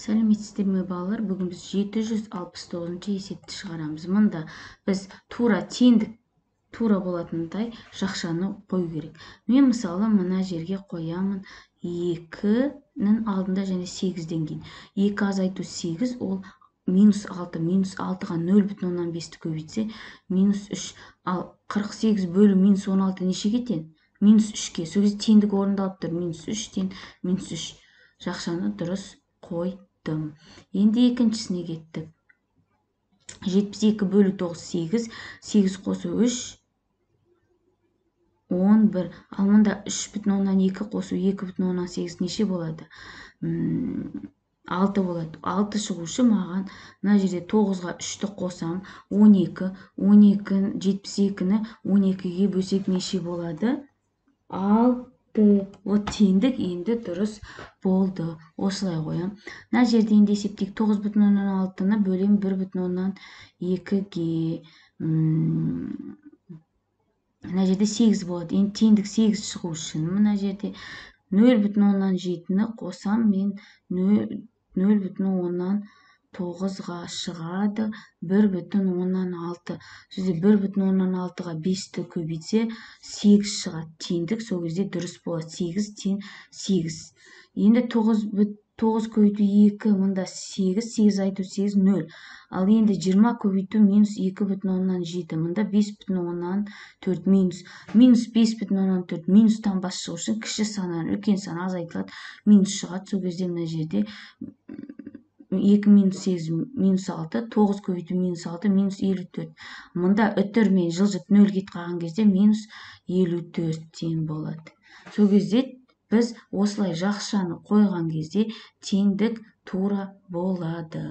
сәлеметсіздер ме балалар бүгін біз 769 есепті шығарамыз мұнда біз тура тендік тура болатындай жақшаны қой керек мен мысалы мына жерге қоямын 2-нің алдында және 8-ден кейін 2 азайту 8 ол минус 6 минус 6-ға 5 ті көбейтсе минус 3 ал 48 бөлі минус 16 неше кетен минус 3-ке сөгізде тендік алып тұр минус 3-тен минус 3 жақшаны дұрыс қойдым. Енді екіншісіне кеттік. 72 бөлі 9 8, 8 қосу 3, 11. Ал мұнда 3,2 қосу 8, неше болады? 6 болады. 6 шығушы маған мына жерде 9-ға 3-ті қосам, 12, 12-ні 72-ні 12-ге бөсек, неше болады? вот теңдік енді дұрыс болды осылай ғой мына жерде енді есептейік тоғыз бүтін оннан алтыны бөлемін бір бүтін оннан екіге мына жерде сегіз болады енді теңдік сегіз шығу үшін мына жерде нөл бүтін оннан жетіні қосам мен нөл бүтін оннан тоғызға шығады бір бүтін оннан алты сол бір бүтін оннан алтыға бесті көбейтсе сегіз шығады теңдік сол кезде дұрыс болады сегіз тең сегіз енді тоғыз тоғыз көбейту екі мында сегіз сегіз айту сегіз нөл ал енді жиырма көбейту минус екі бүтін оннан жеті мында бес бүтін оннан төрт минус минус бес бүтін оннан төрт минустан бас шығу үшін кіші саннан үлкен сан азайтылады минус шығады сол кезде мына жерде 2 минус 8 6, 9 көбейті 6, минус 54. Мұнда өттір мен жыл жып 0 кет қаған кезде минус 54 тен болады. Сол кезде біз осылай жақшаны қойған кезде тендік тура болады.